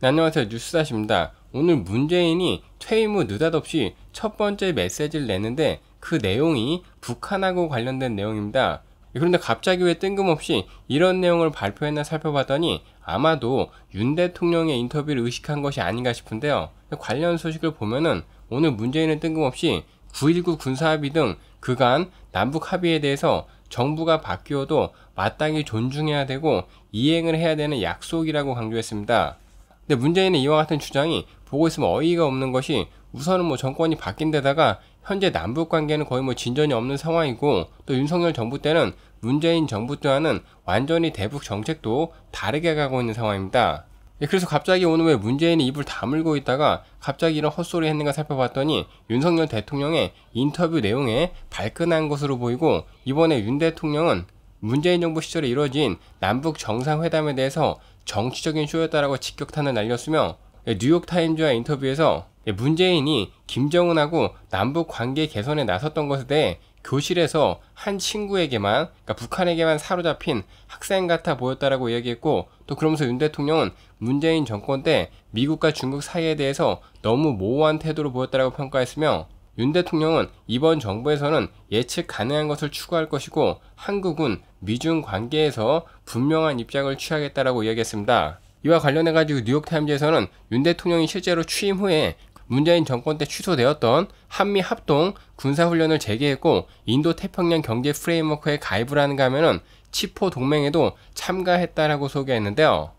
안녕하세요 뉴스사십니다 오늘 문재인이 퇴임 후 느닷없이 첫 번째 메시지를 내는데 그 내용이 북한하고 관련된 내용입니다 그런데 갑자기 왜 뜬금없이 이런 내용을 발표했나 살펴봤더니 아마도 윤 대통령의 인터뷰를 의식한 것이 아닌가 싶은데요 관련 소식을 보면은 오늘 문재인은 뜬금없이 9.19 군사합의 등 그간 남북 합의에 대해서 정부가 바뀌어도 마땅히 존중해야 되고 이행을 해야 되는 약속이라고 강조했습니다. 근데 문재인의 이와 같은 주장이 보고 있으면 어이가 없는 것이 우선은 뭐 정권이 바뀐 데다가 현재 남북 관계는 거의 뭐 진전이 없는 상황이고 또 윤석열 정부 때는 문재인 정부 때와는 완전히 대북 정책도 다르게 가고 있는 상황입니다. 예, 그래서 갑자기 오늘 왜 문재인이 입을 다물고 있다가 갑자기 이런 헛소리 했는가 살펴봤더니 윤석열 대통령의 인터뷰 내용에 발끈한 것으로 보이고 이번에 윤 대통령은 문재인 정부 시절에 이뤄진 남북 정상회담에 대해서 정치적인 쇼였다라고 직격탄을 날렸으며 뉴욕타임즈와 인터뷰에서 문재인이 김정은하고 남북 관계 개선에 나섰던 것에 대해 교실에서 한 친구에게만 그러니까 북한에게만 사로잡힌 학생 같아 보였다라고 이야기했고 또 그러면서 윤 대통령은 문재인 정권 때 미국과 중국 사이에 대해서 너무 모호한 태도로 보였다라고 평가했으며 윤 대통령은 이번 정부에서는 예측 가능한 것을 추구할 것이고 한국은 미중 관계에서 분명한 입장을 취하겠다라고 이야기했습니다. 이와 관련해 가지고 뉴욕타임즈에서는 윤 대통령이 실제로 취임 후에 문재인 정권 때 취소되었던 한미 합동 군사훈련을 재개했고 인도 태평양 경제 프레임워크에 가입을 하는가 하면은 치포 동맹에도 참가했다라고 소개했는데요.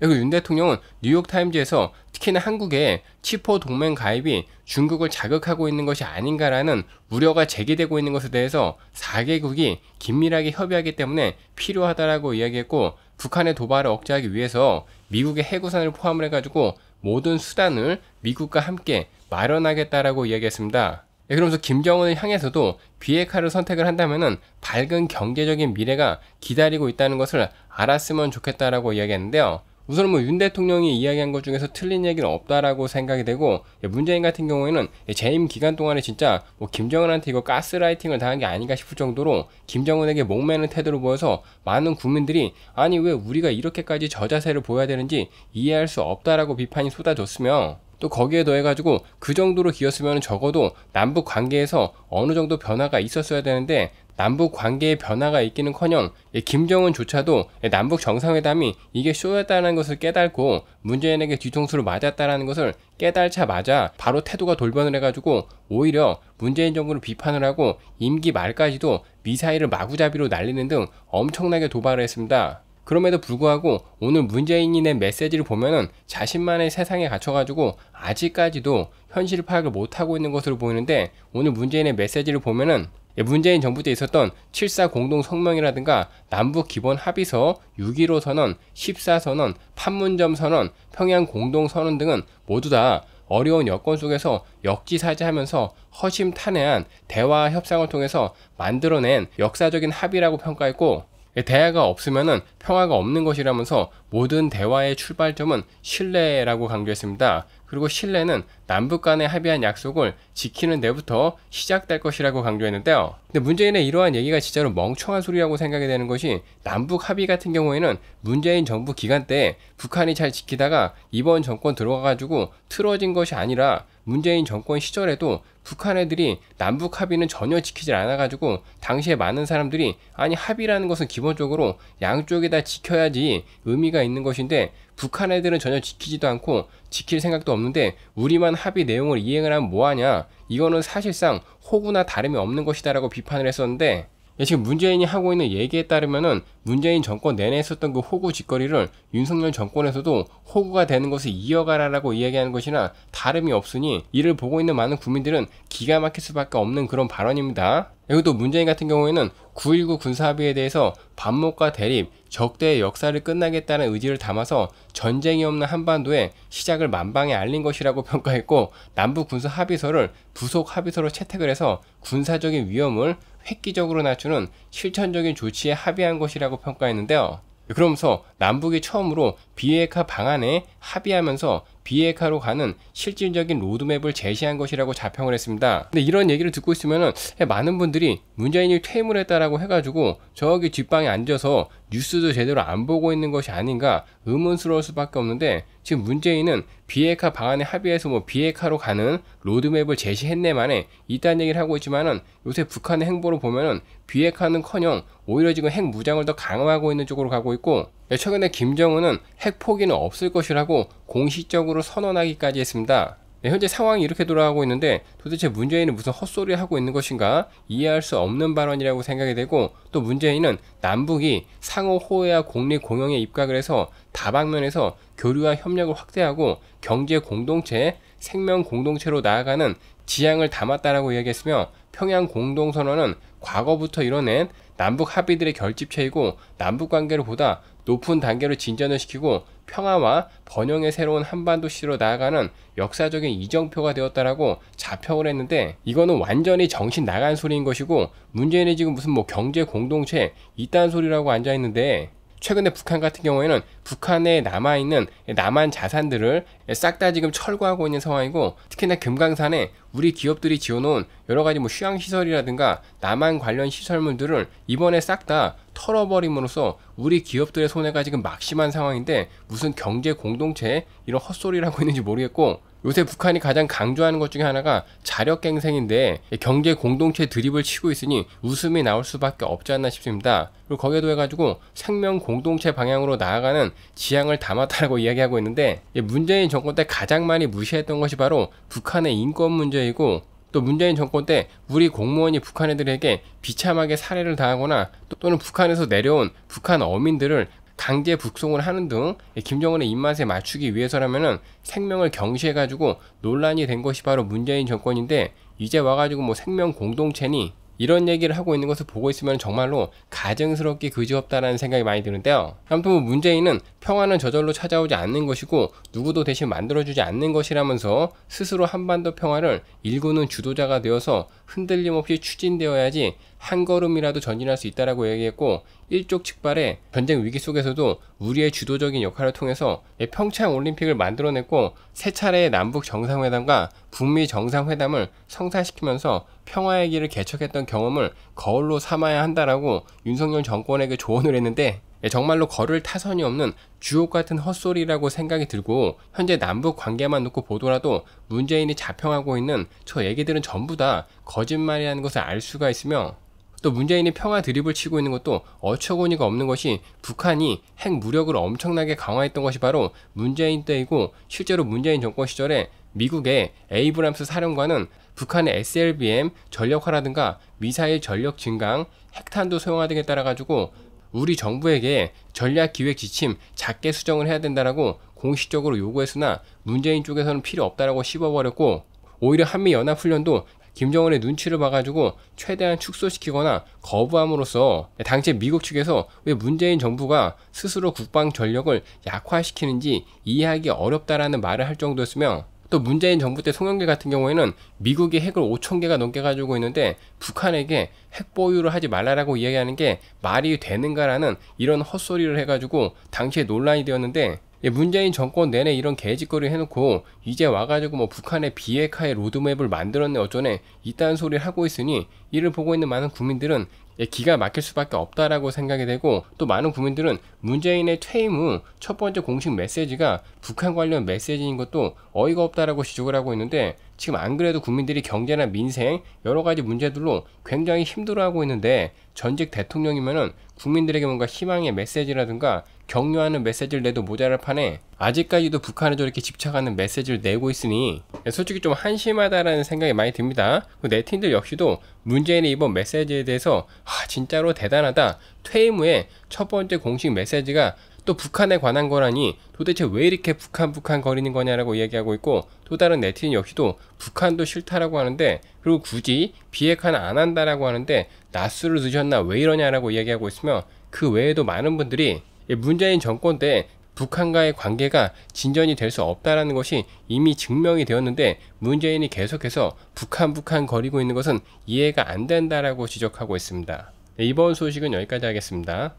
그리고 윤 대통령은 뉴욕타임즈에서 특히나 한국의 치포 동맹 가입이 중국을 자극하고 있는 것이 아닌가라는 우려가 제기되고 있는 것에 대해서 4개국이 긴밀하게 협의하기 때문에 필요하다라고 이야기했고 북한의 도발을 억제하기 위해서 미국의 해구산을 포함을 해가지고 모든 수단을 미국과 함께 마련하겠다라고 이야기했습니다. 예, 그러면서 김정은을 향해서도 비핵화를 선택을 한다면 밝은 경제적인 미래가 기다리고 있다는 것을 알았으면 좋겠다라고 이야기했는데요. 우선 뭐 윤 대통령이 이야기한 것 중에서 틀린 얘기는 없다라고 생각이 되고 문재인 같은 경우에는 재임 기간 동안에 진짜 뭐 김정은한테 이거 가스라이팅을 당한 게 아닌가 싶을 정도로 김정은에게 목매는 태도를 보여서 많은 국민들이 아니 왜 우리가 이렇게까지 저자세를 보여야 되는지 이해할 수 없다라고 비판이 쏟아졌으며 또 거기에 더해가지고 그 정도로 기었으면 적어도 남북 관계에서 어느 정도 변화가 있었어야 되는데 남북 관계의 변화가 있기는커녕 김정은조차도 남북 정상회담이 이게 쇼였다는 것을 깨닫고 문재인에게 뒤통수를 맞았다라는 것을 깨달자마자 바로 태도가 돌변을 해가지고 오히려 문재인 정부를 비판을 하고 임기 말까지도 미사일을 마구잡이로 날리는 등 엄청나게 도발을 했습니다. 그럼에도 불구하고 오늘 문재인의 메시지를 보면은 자신만의 세상에 갇혀가지고 아직까지도 현실 파악을 못하고 있는 것으로 보이는데 오늘 문재인의 메시지를 보면은 예, 문재인 정부 때 있었던 7사 공동 성명이라든가 남북 기본 합의서, 6.15 선언, 14 선언, 판문점 선언, 평양 공동 선언 등은 모두 다 어려운 여건 속에서 역지사지하면서 허심탄회한 대화 협상을 통해서 만들어낸 역사적인 합의라고 평가했고 예, 대화가 없으면 평화가 없는 것이라면서 모든 대화의 출발점은 신뢰라고 강조했습니다. 그리고 신뢰는 남북 간에 합의한 약속을 지키는 데부터 시작될 것이라고 강조했는데요. 근데 문재인의 이러한 얘기가 진짜로 멍청한 소리라고 생각이 되는 것이 남북 합의 같은 경우에는 문재인 정부 기간 때 북한이 잘 지키다가 이번 정권 들어가가지고 틀어진 것이 아니라 문재인 정권 시절에도 북한 애들이 남북 합의는 전혀 지키질 않아가지고 당시에 많은 사람들이 아니 합의라는 것은 기본적으로 양쪽에 다 지켜야지 의미가 있는 것인데 북한 애들은 전혀 지키지도 않고 지킬 생각도 없는데 우리만 합의 내용을 이행을 하면 뭐하냐 이거는 사실상 호구나 다름이 없는 것이다라고 비판을 했었는데 예, 지금 문재인이 하고 있는 얘기에 따르면은 문재인 정권 내내 했었던 그 호구 짓거리를 윤석열 정권에서도 호구가 되는 것을 이어가라라고 이야기하는 것이나 다름이 없으니 이를 보고 있는 많은 국민들은 기가 막힐 수밖에 없는 그런 발언입니다. 그리고 또 문재인 같은 경우에는 9.19 군사합의에 대해서 반목과 대립, 적대의 역사를 끝나겠다는 의지를 담아서 전쟁이 없는 한반도에 시작을 만방에 알린 것이라고 평가했고 남북 군사 합의서를 부속 합의서로 채택을 해서 군사적인 위험을 획기적으로 낮추는 실천적인 조치에 합의한 것이라고 평가했는데요. 그러면서 남북이 처음으로 비핵화 방안에 합의하면서 비핵화로 가는 실질적인 로드맵을 제시한 것이라고 자평을 했습니다. 근데 이런 얘기를 듣고 있으면은 예, 많은 분들이 문재인이 퇴임을 했다라고 해가지고 저기 뒷방에 앉아서 뉴스도 제대로 안 보고 있는 것이 아닌가 의문스러울 수밖에 없는데 지금 문재인은 비핵화 방안에 합의해서 뭐 비핵화로 가는 로드맵을 제시했네만에 이딴 얘기를 하고 있지만은 요새 북한의 행보를 보면은 비핵화는커녕 오히려 지금 핵 무장을 더 강화하고 있는 쪽으로 가고 있고 네, 최근에 김정은은 핵 포기는 없을 것이라고 공식적으로 선언하기까지 했습니다. 네, 현재 상황이 이렇게 돌아가고 있는데 도대체 문재인은 무슨 헛소리를 하고 있는 것인가 이해할 수 없는 발언이라고 생각이 되고 또 문재인은 남북이 상호 호혜와 공립 공영에 입각을 해서 다방면에서 교류와 협력을 확대하고 경제 공동체, 생명 공동체로 나아가는 지향을 담았다라고 이야기했으며 평양 공동선언은 과거부터 이뤄낸 남북 합의들의 결집체이고 남북 관계를 보다 높은 단계로 진전을 시키고 평화와 번영의 새로운 한반도 시로 나아가는 역사적인 이정표가 되었다라고 자평을 했는데 이거는 완전히 정신 나간 소리인 것이고 문재인이 지금 무슨 뭐 경제 공동체 이딴 소리라고 앉아 있는데 최근에 북한 같은 경우에는 북한에 남아있는 남한 자산들을 싹 다 지금 철거하고 있는 상황이고 특히나 금강산에 우리 기업들이 지어놓은 여러가지 뭐 휴양시설이라든가 남한 관련 시설물들을 이번에 싹 다 털어버림으로써 우리 기업들의 손해가 지금 막심한 상황인데 무슨 경제 공동체에 이런 헛소리를 하고 있는지 모르겠고 요새 북한이 가장 강조하는 것 중에 하나가 자력갱생인데 경제 공동체 드립을 치고 있으니 웃음이 나올 수밖에 없지 않나 싶습니다. 그리고 거기에 더해가지고 생명 공동체 방향으로 나아가는 지향을 담았다라고 이야기하고 있는데 문재인 정권 때 가장 많이 무시했던 것이 바로 북한의 인권 문제이고 또 문재인 정권 때 우리 공무원이 북한 애들에게 비참하게 살해를 당하거나 또는 북한에서 내려온 북한 어민들을 강제 북송을 하는 등 김정은의 입맛에 맞추기 위해서라면은 생명을 경시해가지고 논란이 된 것이 바로 문재인 정권인데 이제 와가지고 뭐 생명 공동체니 이런 얘기를 하고 있는 것을 보고 있으면 정말로 가증스럽게 그지없다라는 생각이 많이 드는데요. 아무튼 문재인은 평화는 저절로 찾아오지 않는 것이고 누구도 대신 만들어주지 않는 것이라면서 스스로 한반도 평화를 일구는 주도자가 되어서 흔들림 없이 추진되어야지 한 걸음이라도 전진할 수 있다라고 얘기했고 일족즉발의 전쟁 위기 속에서도 우리의 주도적인 역할을 통해서 예, 평창 올림픽을 만들어냈고 세 차례의 남북 정상회담과 북미 정상회담을 성사시키면서 평화의 길을 개척했던 경험을 거울로 삼아야 한다라고 윤석열 정권에게 조언을 했는데 예, 정말로 거를 타선이 없는 주옥 같은 헛소리라고 생각이 들고 현재 남북 관계만 놓고 보더라도 문재인이 자평하고 있는 저 얘기들은 전부 다 거짓말이라는 것을 알 수가 있으며 또 문재인이 평화 드립을 치고 있는 것도 어처구니가 없는 것이 북한이 핵 무력을 엄청나게 강화했던 것이 바로 문재인 때이고 실제로 문재인 정권 시절에 미국의 에이브람스 사령관은 북한의 SLBM 전력화라든가 미사일 전력 증강, 핵탄도 소형화 등에 따라 가지고 우리 정부에게 전략 기획 지침 작게 수정을 해야 된다라고 공식적으로 요구했으나 문재인 쪽에서는 필요 없다라고 씹어버렸고 오히려 한미 연합 훈련도 김정은의 눈치를 봐가지고 최대한 축소시키거나 거부함으로써 당시 미국 측에서 왜 문재인 정부가 스스로 국방 전력을 약화시키는지 이해하기 어렵다라는 말을 할 정도였으며 또 문재인 정부 때 송영길 같은 경우에는 미국이 핵을 5천 개가 넘게 가지고 있는데 북한에게 핵 보유를 하지 말라라고 이야기하는 게 말이 되는가라는 이런 헛소리를 해가지고 당시에 논란이 되었는데 예, 문재인 정권 내내 이런 개짓거리 해놓고 이제 와가지고 뭐 북한의 비핵화의 로드맵을 만들었네 어쩌네 이딴 소리를 하고 있으니 이를 보고 있는 많은 국민들은 예, 기가 막힐 수밖에 없다라고 생각이 되고 또 많은 국민들은 문재인의 퇴임 후 첫 번째 공식 메시지가 북한 관련 메시지인 것도 어이가 없다라고 지적을 하고 있는데 지금 안 그래도 국민들이 경제나 민생 여러 가지 문제들로 굉장히 힘들어하고 있는데 전직 대통령이면은 국민들에게 뭔가 희망의 메시지라든가 격려하는 메시지를 내도 모자랄 판에 아직까지도 북한에 저렇게 집착하는 메시지를 내고 있으니 솔직히 좀 한심하다라는 생각이 많이 듭니다. 네티들 역시도 문재인의 이번 메시지에 대해서 아 진짜로 대단하다. 퇴임 후에 첫 번째 공식 메시지가 또 북한에 관한 거라니 도대체 왜 이렇게 북한 북한 거리는 거냐라고 이야기하고 있고 또 다른 네티즌 역시도 북한도 싫다라고 하는데 그리고 굳이 비핵화는 안 한다라고 하는데 낮수를 늦었나 왜 이러냐라고 이야기하고 있으며 그 외에도 많은 분들이 문재인 정권 때 북한과의 관계가 진전이 될 수 없다라는 것이 이미 증명이 되었는데 문재인이 계속해서 북한 북한 거리고 있는 것은 이해가 안 된다라고 지적하고 있습니다. 네, 이번 소식은 여기까지 하겠습니다.